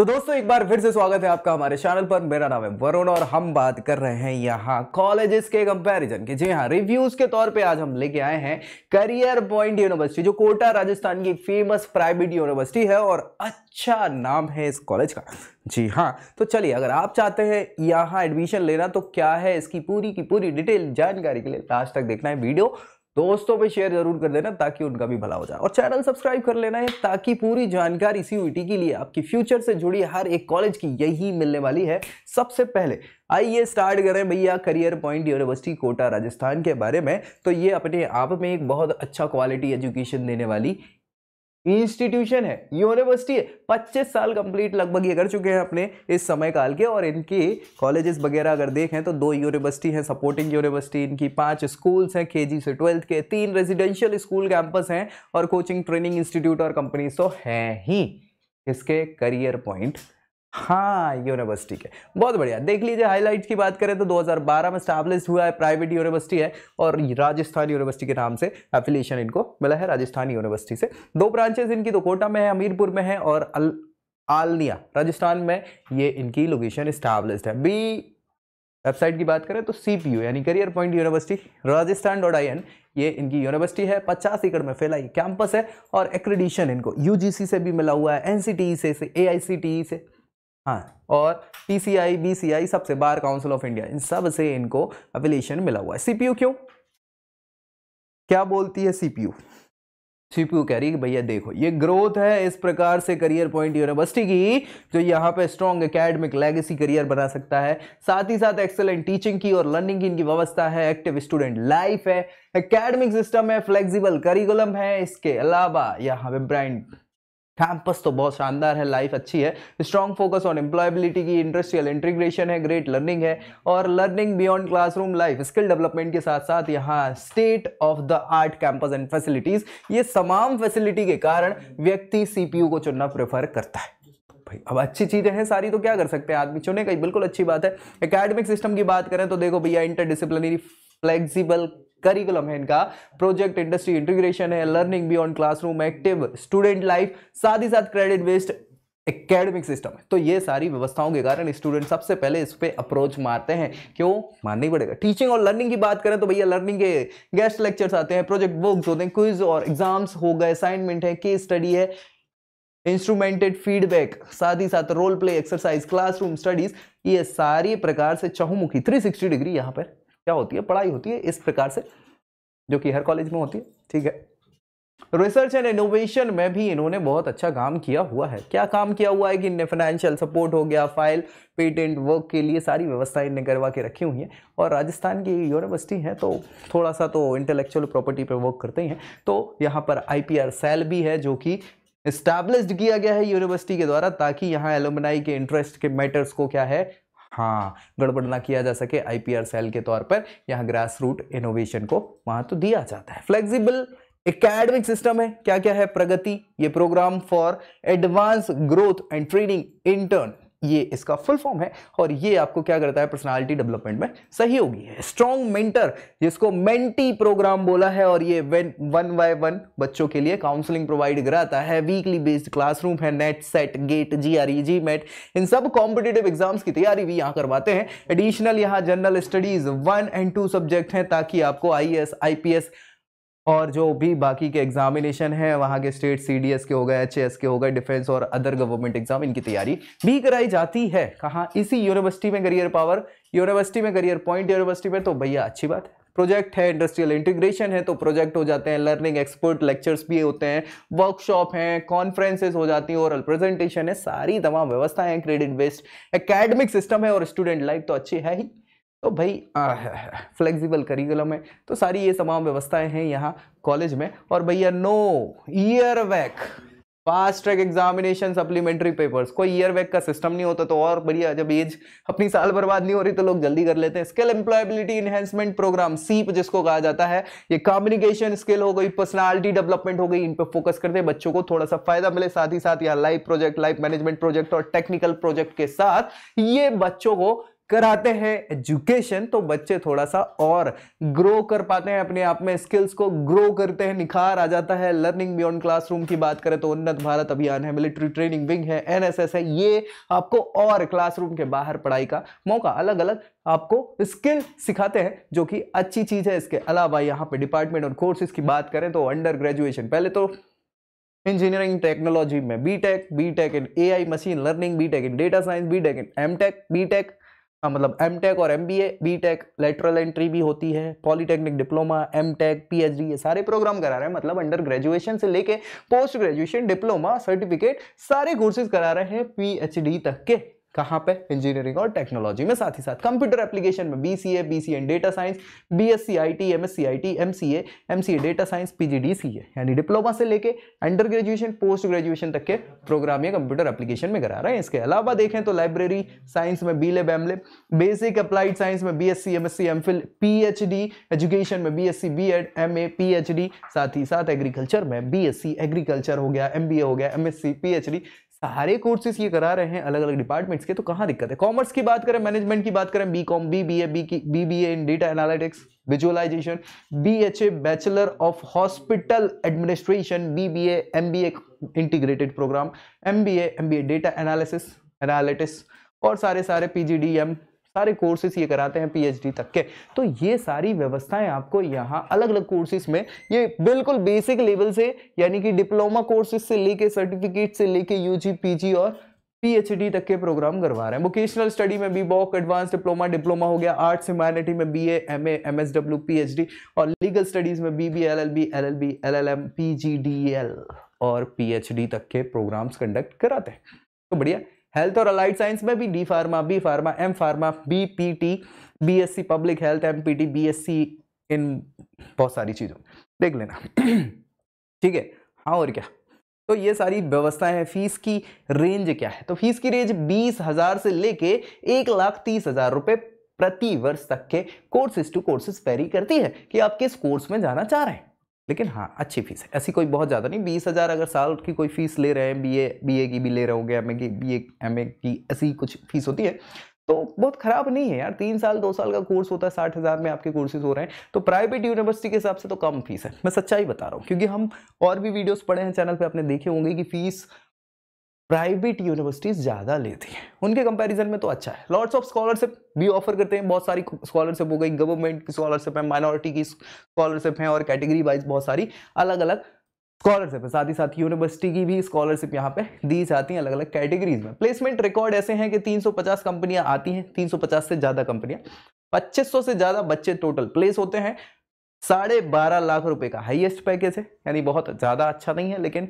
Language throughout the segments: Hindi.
तो दोस्तों एक बार फिर से स्वागत है आपका हमारे चैनल पर मेरा नाम है वरुण और हम बात कर रहे हैं यहाँ कॉलेजेस के कंपैरिजन की जी हाँ रिव्यूज के तौर पे आज हम लेके आए हैं करियर पॉइंट यूनिवर्सिटी जो कोटा राजस्थान की फेमस प्राइवेट यूनिवर्सिटी है और अच्छा नाम है इस कॉलेज का जी हाँ तो चलिए अगर आप चाहते हैं यहाँ एडमिशन लेना तो क्या है इसकी पूरी की पूरी डिटेल जानकारी के लिए लास्ट तक देखना है वीडियो दोस्तों पे शेयर जरूर कर देना ताकि उनका भी भला हो जाए और चैनल सब्सक्राइब कर लेना है ताकि पूरी जानकारी इसी यूटी के लिए आपकी फ्यूचर से जुड़ी हर एक कॉलेज की यही मिलने वाली है सबसे पहले आइए स्टार्ट करें भैया career point university Kota Rajasthan के बारे में तो ये अपने आप में एक बहुत अच्छा क्वालिटी एजुकेशन देने वाली इंस्टीट्यूशन है यूनिवर्सिटी है पच्चीस साल कंप्लीट लगभग ये कर चुके हैं अपने इस समय काल के और इनकी कॉलेजेस वगैरह अगर देखें तो दो यूनिवर्सिटी हैं सपोर्टिंग यूनिवर्सिटी इनकी पांच स्कूल्स हैं केजी से ट्वेल्थ के तीन रेजिडेंशियल स्कूल कैंपस हैं और कोचिंग ट्रेनिंग इंस्टीट्यूट और कंपनीज तो हैं ही इसके करियर पॉइंट हाँ यूनिवर्सिटी के बहुत बढ़िया देख लीजिए हाईलाइट की बात करें तो 2012 में स्टैब्लिश हुआ है प्राइवेट यूनिवर्सिटी है और राजस्थान यूनिवर्सिटी के नाम से एफिलिएशन इनको मिला है राजस्थान यूनिवर्सिटी से दो ब्रांचेज इनकी तो कोटा में है हमीरपुर में है और अल, आलनिया राजस्थान में ये इनकी लोकेशन स्टैब्लिश है बी वेबसाइट की बात करें तो सी पी यू यानी career point university Rajasthan dot I N ये इनकी यूनिवर्सिटी है पचास एकड़ में फैला कैंपस है और एक्रेडिशन इनको यू जी सी से भी मिला हुआ है एन सी टी ई से ए आई सी टी ई से हाँ और पीसीआई बीसीआई सबसे बार काउंसिल ऑफ इंडिया इन सब से इनको अफिलिएशन मिला हुआ है सीपीयू क्यों क्या बोलती है सीपीयू सीपीयू कह रही है भैया देखो ये ग्रोथ है इस प्रकार से करियर पॉइंट यूनिवर्सिटी की जो यहाँ पे स्ट्रॉन्ग एकेडमिक लेगेसी करियर बना सकता है साथ ही साथ एक्सेलेंट टीचिंग की और लर्निंग की इनकी व्यवस्था है एक्टिव स्टूडेंट लाइफ है एकेडमिक सिस्टम है फ्लेक्सिबल करिकुलम है इसके अलावा यहाँ पे ब्रांड कैंपस तो बहुत शानदार है लाइफ अच्छी है स्ट्रॉन्ग फोकस ऑन एम्प्लॉयबिलिटी की इंडस्ट्रियल इंटीग्रेशन है ग्रेट लर्निंग है और learning beyond classroom life skill development के साथ साथ यहाँ state of the art campus and facilities ये तमाम फैसिलिटी के कारण व्यक्ति सीपीयू को चुनना प्रेफर करता है भाई अब अच्छी चीज़ें हैं सारी तो क्या कर सकते हैं आदमी चुने कहीं बिल्कुल अच्छी बात है एकेडमिक सिस्टम की बात करें तो देखो भैया इंटर डिसिप्लिनरी फ्लेक्सिबल करिकुलम है इनका प्रोजेक्ट इंडस्ट्री इंटीग्रेशन है learning beyond classroom active student life साथ ही साथ क्रेडिट बेस्ड एकेडमिक सिस्टम है तो ये सारी व्यवस्थाओं के कारण स्टूडेंट सबसे पहले इस पर अप्रोच मारते हैं क्यों मानना ही पड़ेगा टीचिंग और लर्निंग की बात करें तो भैया लर्निंग के गेस्ट लेक्चर्स आते हैं प्रोजेक्ट बुक्स होते हैं क्विज और एग्जाम्स हो गए असाइनमेंट है केस स्टडी है इंस्ट्रूमेंटेड फीडबैक साथ ही साथ role play exercise classroom studies ये सारी प्रकार से चहुमुखी 360 डिग्री यहाँ पर क्या होती है पढ़ाई होती है इस प्रकार से जो कि हर कॉलेज में होती है ठीक है रिसर्च एंड इनोवेशन में भी इन्होंने बहुत अच्छा काम किया हुआ है क्या काम किया हुआ है कि इनने फाइनेंशियल सपोर्ट हो गया फाइल पेटेंट वर्क के लिए सारी व्यवस्थाएं इनने करवा के रखी हुई हैं और राजस्थान की यूनिवर्सिटी है तो थोड़ा सा तो इंटेलेक्चुअल प्रॉपर्टी पे वर्क करते हैं तो यहाँ पर आई सेल भी है जो कि इस्टेब्लिश किया गया है यूनिवर्सिटी के द्वारा ताकि यहाँ एलोमनाई के इंटरेस्ट के मैटर्स को क्या है हाँ गड़बड़ ना किया जा सके आईपीआर सेल के तौर पर यहाँ ग्रास रूट इनोवेशन को वहां तो दिया जाता है फ्लेक्सिबल एकेडमिक सिस्टम है क्या क्या है प्रगति ये program for advance growth and training intern ये इसका फुल फॉर्म है और ये आपको क्या करता है पर्सनालिटी डेवलपमेंट में होगी है स्ट्रॉन्ग मेंटर जिसको मेंटी प्रोग्राम बोला है और ये वन बाय वन बच्चों के लिए काउंसलिंग प्रोवाइड कराता है वीकली बेस्ड क्लासरूम है NET SET GATE G R E GMAT इन सब कॉम्पिटेटिव एग्जाम्स की तैयारी भी यहाँ करवाते हैं एडिशनल यहाँ general studies one and two subject हैं ताकि आपको I S I P S और जो भी बाकी के एग्जामिनेशन हैं वहाँ के स्टेट सी के हो गए एच के हो गए डिफेंस और अदर गवर्नमेंट एग्जाम इनकी तैयारी भी कराई जाती है कहाँ इसी यूनिवर्सिटी में करियर पावर यूनिवर्सिटी में करियर पॉइंट यूनिवर्सिटी में तो भैया अच्छी बात है प्रोजेक्ट है इंडस्ट्रियल इंटीग्रेशन है तो प्रोजेक्ट हो जाते हैं लर्निंग एक्सपर्ट लेक्चर्स भी होते हैं वर्कशॉप हैं कॉन्फ्रेंसेस हो जाती हैं और प्रेजेंटेशन है सारी तमाम व्यवस्थाएं हैं क्रेडिट बेस्ड एकेडमिक सिस्टम है और स्टूडेंट लाइफ तो अच्छी है ही तो भाई फ्लेक्सिबल करिकुलम है तो सारी ये तमाम व्यवस्थाएं हैं यहाँ कॉलेज में और भैया no year back fast track examination supplementary papers कोई ईयर वैक का सिस्टम नहीं होता तो और बढ़िया जब एज अपनी साल बर्बाद नहीं हो रही तो लोग जल्दी कर लेते हैं स्किल एम्प्लॉयबिलिटी इन्हेंसमेंट प्रोग्राम सीप जिसको कहा जाता है ये कम्युनिकेशन स्किल हो गई पर्सनालिटी डेवलपमेंट हो गई इन पर फोकस करते हैं बच्चों को थोड़ा सा फायदा मिले साथ ही साथ यहाँ life project life management project और टेक्निकल प्रोजेक्ट के साथ ये बच्चों को कराते हैं एजुकेशन तो बच्चे थोड़ा सा और ग्रो कर पाते हैं अपने आप में स्किल्स को ग्रो करते हैं निखार आ जाता है लर्निंग बियॉन्ड क्लासरूम की बात करें तो उन्नत भारत अभियान है मिलिट्री ट्रेनिंग विंग है एनएसएस है ये आपको और क्लासरूम के बाहर पढ़ाई का मौका अलग अलग आपको स्किल सिखाते हैं जो कि अच्छी चीज़ है इसके अलावा यहाँ पे डिपार्टमेंट और कोर्सेज की बात करें तो अंडर ग्रेजुएशन पहले तो इंजीनियरिंग टेक्नोलॉजी में B Tech B Tech in AI machine learning B Tech in data science B Tech in M Tech B Tech आ, हाँ, मतलब एम टेक और M B A B Tech lateral entry भी होती है polytechnic diploma M Tech P H D ये सारे प्रोग्राम करा रहे हैं मतलब अंडर ग्रेजुएशन से लेके पोस्ट ग्रेजुएशन डिप्लोमा सर्टिफिकेट सारे कोर्सेज करा रहे हैं पी एच डी तक के कहाँ पे इंजीनियरिंग और टेक्नोलॉजी में साथ ही साथ कंप्यूटर एप्लीकेशन में B C A B C in data science B S C I T M S C I T M C A M C A data science P G D C A यानी डिप्लोमा से लेके अंडर ग्रेजुएशन पोस्ट ग्रेजुएशन तक के प्रोग्राम ये कंप्यूटर एप्लीकेशन में करा रहे हैं इसके अलावा देखें तो लाइब्रेरी साइंस में B Lib M Lib basic applied science में B S C M S C M Phil P H D education में B S C B Ed M A P H D साथ ही साथ एग्रीकल्चर में बी एस सी एग्रीकल्चर हो गया एम बी ए हो गया M S C P H D सारे कोर्सेज ये करा रहे हैं अलग अलग डिपार्टमेंट्स के तो कहाँ दिक्कत है कॉमर्स की बात करें मैनेजमेंट की बात करें B Com B B A B की B B A in data analytics visualization B H A bachelor of hospital administration B B A M B A integrated program M B A M B A data analysis analytics और सारे सारे पी जी डी एम सारे कोर्सेस ये कराते हैं पीएचडी तक के तो ये सारी व्यवस्थाएं आपको यहाँ अलग अलग कोर्सेज में ये बिल्कुल बेसिक लेवल से यानी कि डिप्लोमा कोर्सेज से लेके सर्टिफिकेट से लेके यूजी पीजी और पीएचडी तक के प्रोग्राम करवा रहे हैं वोकेशनल स्टडी में B Voc advance diploma diploma हो गया आर्ट्स ह्यूमैनिटी में B M A M S W P H D और लीगल स्टडीज में B B L L B L L B L L M P G D L और पी एच डी तक के प्रोग्राम्स कंडक्ट कराते हैं तो बढ़िया हेल्थ और अलाइड साइंस में भी D Pharma B Pharma M Pharma B P T B S C public health M P T B S C इन बहुत सारी चीज़ों देख लेना ठीक है हाँ और क्या तो ये सारी व्यवस्थाएं हैं फीस की रेंज क्या है तो फीस की रेंज बीस हज़ार से लेके एक लाख तीस हज़ार रुपये प्रति वर्ष तक के कोर्सेज टू कोर्सेज वेरी करती है कि आप किस कोर्स में जाना चाह रहे हैं लेकिन हाँ अच्छी फीस है ऐसी कोई बहुत ज़्यादा नहीं बीस हज़ार अगर साल की कोई फ़ीस ले रहे हैं बीए बीए की भी ले रहे होंगे एम ए की बी एम ए की ऐसी कुछ फ़ीस होती है तो बहुत ख़राब नहीं है यार तीन साल दो साल का कोर्स होता है साठ हज़ार में आपके कोर्सेज हो रहे हैं तो प्राइवेट यूनिवर्सिटी के हिसाब से तो कम फीस है मैं सच्चाई बता रहा हूँ क्योंकि हम और भी वीडियोज़ पढ़े हैं चैनल पर आपने देखे होंगे कि फ़ीस प्राइवेट यूनिवर्सिटीज़ ज़्यादा लेती हैं उनके कंपैरिजन में तो अच्छा है लॉर्ड्स ऑफ स्कॉलरशिप भी ऑफर करते हैं बहुत सारी स्कॉलरशिप हो गई गवर्नमेंट की स्कॉलरशिप है माइनॉरिटी की स्कॉलरशिप है और कैटेगरी वाइज बहुत सारी अलग अलग स्कॉलरशिप है साथ ही साथ यूनिवर्सिटी की भी स्कॉलरशिप यहाँ पे दी जाती हैं अलग अलग कैटेगरीज में प्लेसमेंट रिकॉर्ड ऐसे हैं कि 350 कंपनियां आती हैं 350 से ज़्यादा कंपनियां 2500 से ज़्यादा बच्चे टोटल प्लेस होते हैं साढ़े बारह लाख रुपए का हाईएस्ट पैकेज है यानी बहुत ज़्यादा अच्छा नहीं है लेकिन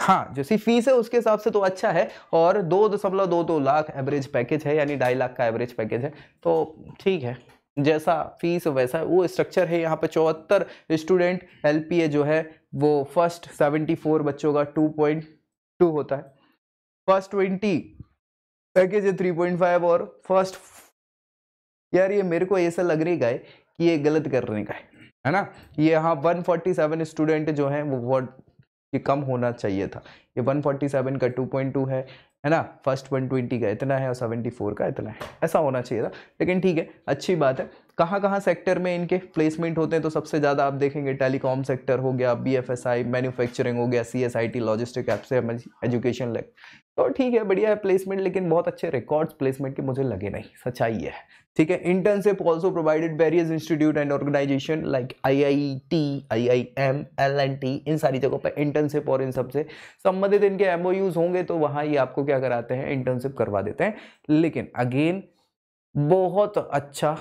हाँ जो सी फीस है उसके हिसाब से तो अच्छा है और दो दशमलव दो दो लाख एवरेज पैकेज है यानी ढाई लाख का एवरेज पैकेज है तो ठीक है जैसा फीस वैसा वो स्ट्रक्चर है यहाँ पे चौहत्तर स्टूडेंट एल जो है वो फर्स्ट सेवेंटी फोर बच्चों का टू पॉइंट टू होता है फर्स्ट ट्वेंटी पैकेज है थ्री पॉइंट फाइव और फर्स्ट यार ये मेरे को ऐसा लग रही है कि ये गलत करने का है है ना ये यहाँ वन फोर्टी सेवन स्टूडेंट जो है वो ये कम होना चाहिए था ये 147 का 2.2 है है ना फर्स्ट 120 का इतना है और 74 का इतना है ऐसा होना चाहिए था लेकिन ठीक है अच्छी बात है कहाँ कहाँ सेक्टर में इनके प्लेसमेंट होते हैं तो सबसे ज़्यादा आप देखेंगे टेलीकॉम सेक्टर हो गया B F S I manufacturing हो गया C S I T logistic education लग तो ठीक है बढ़िया है प्लेसमेंट लेकिन बहुत अच्छे रिकॉर्ड्स प्लेसमेंट के मुझे लगे नहीं सच्चाई है ठीक है internship also provided various institute and organization like I I T I I M L and T इन सारी जगहों पर इंटर्नशिप और इन सब से संबंधित इनके एम होंगे तो वहाँ ये आपको क्या कराते हैं इंटर्नशिप करवा देते हैं लेकिन अगेन बहुत अच्छा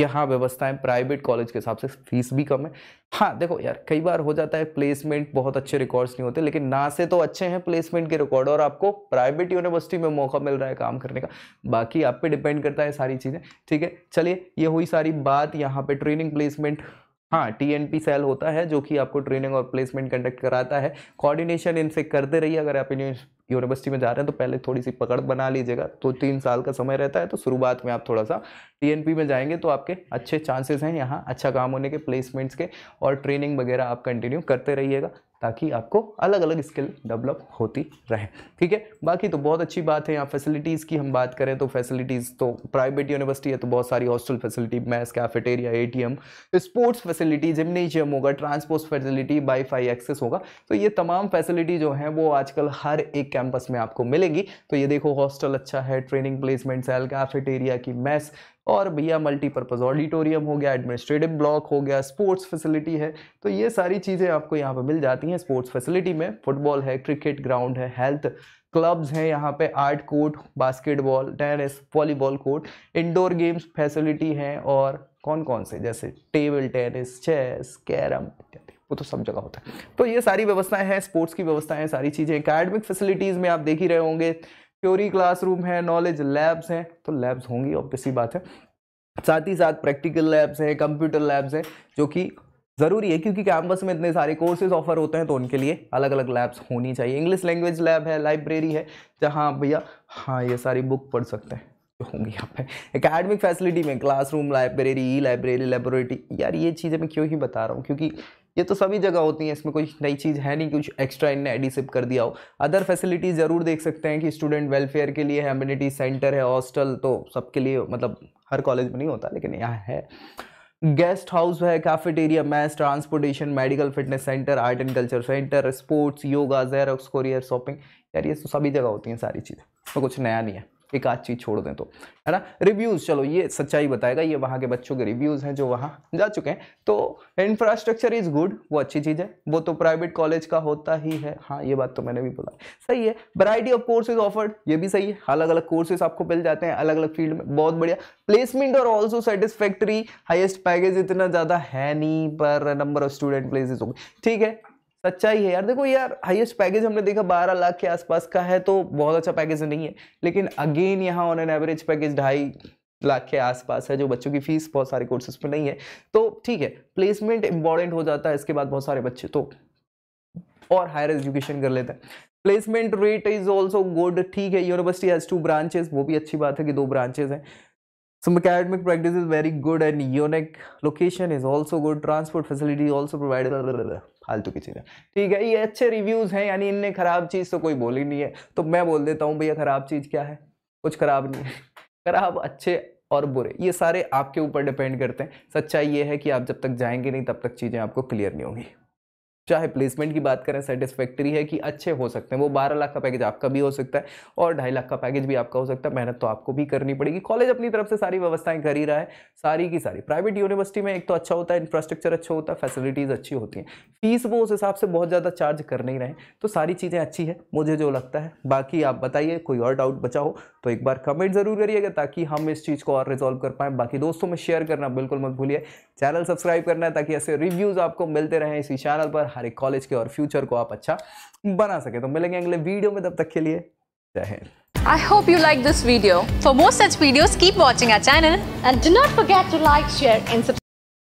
यहाँ व्यवस्थाएं प्राइवेट कॉलेज के हिसाब से फीस भी कम है हाँ देखो यार कई बार हो जाता है प्लेसमेंट बहुत अच्छे रिकॉर्ड्स नहीं होते लेकिन ना से तो अच्छे हैं प्लेसमेंट के रिकॉर्ड और आपको प्राइवेट यूनिवर्सिटी में मौका मिल रहा है काम करने का बाकी आप पे डिपेंड करता है सारी चीज़ें ठीक है चलिए ये हुई सारी बात यहाँ पर ट्रेनिंग प्लेसमेंट हाँ टी सेल होता है जो कि आपको ट्रेनिंग और प्लेसमेंट कंडक्ट कराता है कोऑर्डिनेशन इनसे करते रहिए अगर आप यूनिवर्सिटी में जा रहे हैं तो पहले थोड़ी सी पकड़ बना लीजिएगा तो तीन साल का समय रहता है तो शुरुआत में आप थोड़ा सा टीएनपी में जाएंगे तो आपके अच्छे चांसेस हैं यहाँ अच्छा काम होने के प्लेसमेंट्स के और ट्रेनिंग वगैरह आप कंटिन्यू करते रहिएगा ताकि आपको अलग अलग स्किल डेवलप होती रहे ठीक है बाकी तो बहुत अच्छी बात है यहाँ फैसिलिटीज़ की हम बात करें तो फैसिलिटीज़ तो प्राइवेट यूनिवर्सिटी है तो बहुत सारी hostel facility mess cafeteria ATM sports facility gymnasium होगा ट्रांसपोर्ट फैसिलिटी वाईफाई एक्सेस होगा तो ये तमाम फैसिलिटी जो है वो आजकल हर एक कैंपस में आपको मिलेगी तो ये देखो हॉस्टल अच्छा है ट्रेनिंग प्लेसमेंट सेल कैफेटेरिया की मैथ और भैया मल्टीपर्पज़ ऑडिटोरियम हो गया एडमिनिस्ट्रेटिव ब्लॉक हो गया स्पोर्ट्स फैसिलिटी है तो ये सारी चीज़ें आपको यहाँ पर मिल जाती हैं स्पोर्ट्स फैसिलिटी में फुटबॉल है क्रिकेट ग्राउंड है हेल्थ क्लब्स हैं यहाँ पे hard court basketball tennis volleyball court indoor games facility हैं और कौन कौन से जैसे टेबल टेनिस चेस कैरम इत्यादि वो तो सब जगह होता है तो ये सारी व्यवस्थाएं हैं स्पोर्ट्स की व्यवस्थाएं सारी चीज़ें अकेडमिक फैसिलिटीज़ में आप देख ही रहे होंगे थ्योरी क्लासरूम है नॉलेज लैब्स हैं तो लैब्स होंगी ऑब्वियस सी बात है साथ ही साथ प्रैक्टिकल लैब्स हैं कंप्यूटर लैब्स हैं जो कि ज़रूरी है क्योंकि कैंपस में इतने सारे कोर्सेज ऑफर होते हैं तो उनके लिए अलग अलग लैब्स होनी चाहिए इंग्लिश लैंग्वेज लैब है लाइब्रेरी है जहाँ भैया हाँ ये सारी बुक पढ़ सकते हैं होंगी यहाँ पे एकेडमिक फैसिलिटी में classroom library e library laboratory यार ये चीज़ें मैं क्यों ही बता रहा हूँ क्योंकि ये तो सभी जगह होती हैं इसमें कोई नई चीज़ है नहीं कुछ एक्स्ट्रा इनने एडिसिप कर दिया हो अदर फैसिलिटीज़ ज़रूर देख सकते हैं कि स्टूडेंट वेलफेयर के लिए है सेंटर है हॉस्टल तो सबके लिए मतलब हर कॉलेज में नहीं होता लेकिन यहाँ है गेस्ट हाउस है cafeteria mess transportation medical fitness centre art and culture centre sports yoga xerox courier shopping यार ये तो सभी जगह होती हैं सारी चीज़ें तो कुछ नया नहीं है एक आध चीज़ छोड़ दें तो है ना रिव्यूज़ चलो ये सच्चाई बताएगा ये वहाँ के बच्चों के रिव्यूज़ हैं जो वहाँ जा चुके हैं तो इंफ्रास्ट्रक्चर इज़ गुड वो अच्छी चीज़ है वो तो प्राइवेट कॉलेज का होता ही है हाँ ये बात तो मैंने भी बोला सही है वराइटी ऑफ कोर्सेज ऑफर्ड ये भी सही है अलग अलग कोर्सेज आपको मिल जाते हैं अलग अलग फील्ड में बहुत बढ़िया प्लेसमेंट और ऑल्सो सेटिस्फैक्ट्री हाइस्ट पैकेज इतना ज़्यादा है नहीं पर नंबर ऑफ स्टूडेंट प्लेसेज होगी ठीक है सच्चाई है यार देखो यार हाईएस्ट पैकेज हमने देखा बारह लाख के आसपास का है तो बहुत अच्छा पैकेज नहीं है लेकिन अगेन यहाँ ऑन एन एवरेज पैकेज ढाई लाख के आसपास है जो बच्चों की फीस बहुत सारे कोर्सेज पर नहीं है तो ठीक है प्लेसमेंट इंपॉर्टेंट हो जाता है इसके बाद बहुत सारे बच्चे तो और हायर एजुकेशन कर लेते हैं placement rate is also good ठीक है यूनिवर्सिटी हैज़ टू ब्रांचेज वो भी अच्छी बात है कि दो ब्रांचेज हैं Some academic practice is very good and unique. Location is also good. Transport facility also provided. फालतू की चीज़ें ठीक है ये अच्छे रिव्यूज़ हैं यानी इनने ख़राब चीज़ तो कोई बोली नहीं है तो मैं बोल देता हूँ भैया ख़राब चीज़ क्या है कुछ ख़राब नहीं है ख़राब अच्छे और बुरे ये सारे आपके ऊपर डिपेंड करते हैं सच्चाई ये है कि आप जब तक जाएंगे नहीं तब तक चीज़ें आपको क्लियर नहीं होंगी चाहे प्लेसमेंट की बात करें सेटिस्फैक्ट्री है कि अच्छे हो सकते हैं वो बारह लाख का पैकेज आपका भी हो सकता है और ढाई लाख का पैकेज भी आपका हो सकता है मेहनत तो आपको भी करनी पड़ेगी कॉलेज अपनी तरफ से सारी व्यवस्थाएं कर ही रहा है सारी की सारी प्राइवेट यूनिवर्सिटी में एक तो अच्छा होता है इंफ्रास्ट्रक्चर अच्छा होता है फैसिलिटीज़ अच्छी होती हैं फीस वो उस हिसाब से बहुत ज़्यादा चार्ज कर नहीं रहे तो सारी चीज़ें अच्छी है मुझे जो लगता है बाकी आप बताइए कोई और डाउट बचा हो तो एक बार कमेंट ज़रूर करिएगा ताकि हम इस चीज़ को और रिजॉल्व कर पाएँ बाकी दोस्तों में शेयर करना बिल्कुल मत भूलिए चैनल सब्सक्राइब करना है ताकि ऐसे रिव्यूज़ आपको मिलते रहें इसी चैनल पर हर एक कॉलेज के और फ्यूचर को आप अच्छा बना सके तो मिलेंगे अगले वीडियो में तब तक के लिए जय हिंद I hope you like this video for more such video keep watching our channel and do not forget to like share and